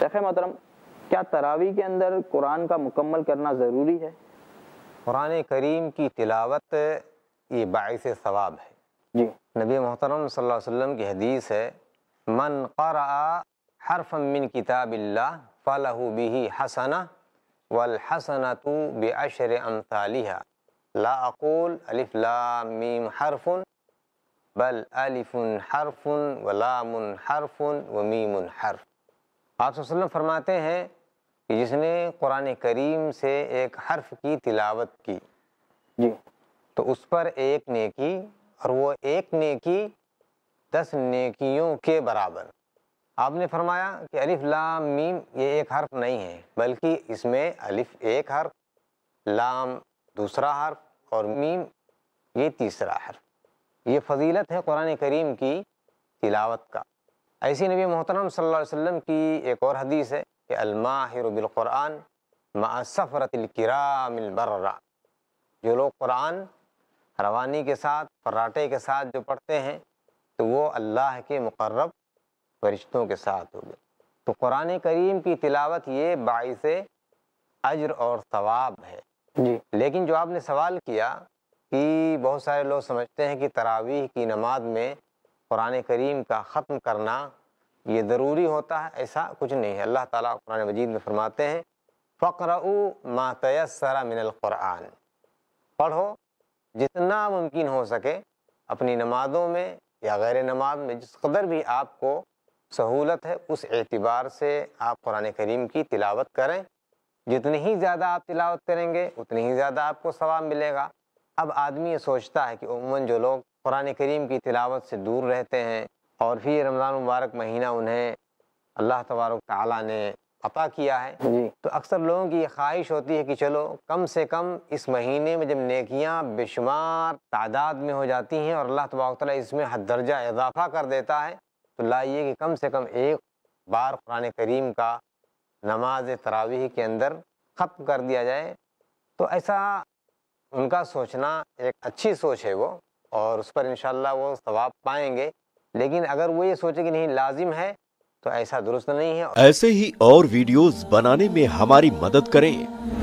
शेख मोहतरम क्या तरावी के अंदर कुरान का मुकम्मल करना ज़रूरी है कुरान करीम की तिलावत ये बायस सवाब है जी नबी मोहतरम वसल्लम की हदीस है मन क़रा हरफ मिन किताब फ़लहु बिही हसना वल हसना तो बेअशर अमसालिहा लाकुल अलिफ़लामीम हरफन बल अलिफ़ुन हरफन वलामुन हरफुन व मीम हरफ आप वसल्लम फरमाते हैं कि जिसने कुरान करीम से एक हर्फ की तिलावत की जी तो उस पर एक नेकी और वो एक नेकी दस नेकियों के बराबर आपने फरमाया कि अलिफ लाम मीम ये एक हर्फ नहीं है बल्कि इसमें अलिफ एक हर्फ लाम दूसरा हर्फ और मीम ये तीसरा हर्फ ये फजीलत है कुरान करीम की तिलावत का ऐसी नबी मोहतरम सल्लल्लाहु अलैहि वसल्लम की एक और हदीस है कि अलमाहिरबिलकुरान मासफ़रतलकरामिलबर्रा जो लोग कुरान रवानी के साथ पराठे के साथ जो पढ़ते हैं तो वो अल्लाह के मुकर्रब फरिश्तों के साथ हो गए तो कुरान करीम की तिलावत ये बाईस अजर और सवाब है जी लेकिन जो आपने सवाल किया कि बहुत सारे लोग समझते हैं कि तरावीह की नमाज में कुरान करीम का ख़त्म करना ये ज़रूरी होता है ऐसा कुछ नहीं है अल्लाह ताला कुरान मजीद में फरमाते हैं फ़कर मिनल क़ुरान पढ़ो जितना मुमकिन हो सके अपनी नमाज़ों में या गैर नमाज में जिस कदर भी आपको सहूलत है उस एतबार से आप कुरान करीम की तिलावत करें जितनी ही ज़्यादा आप तिलावत करेंगे उतनी ही ज़्यादा आपको सवाब मिलेगा अब आदमी ये सोचता है कि उमूा जो लोग कुरान करीम की तिलावत से दूर रहते हैं और फिर रमज़ान मुबारक महीना उन्हें अल्लाह तबारक ताली ने अता किया है जी। तो अक्सर लोगों की ये ख्वाहिश होती है कि चलो कम से कम इस महीने में जब नेकियां बेशुमार तादाद में हो जाती हैं और अल्लाह तबारक ताली इसमें हद दर्जा इजाफा कर देता है तो लाइए कि कम से कम एक बार कुरान करीम का नमाज तरावीह के अंदर ख़त्म कर दिया जाए तो ऐसा उनका सोचना एक अच्छी सोच है वो और उस पर इन वो सवाब पाएंगे लेकिन अगर वो ये सोचे कि नहीं लाजिम है तो ऐसा दुरुस्त नहीं है ऐसे ही और वीडियोस बनाने में हमारी मदद करें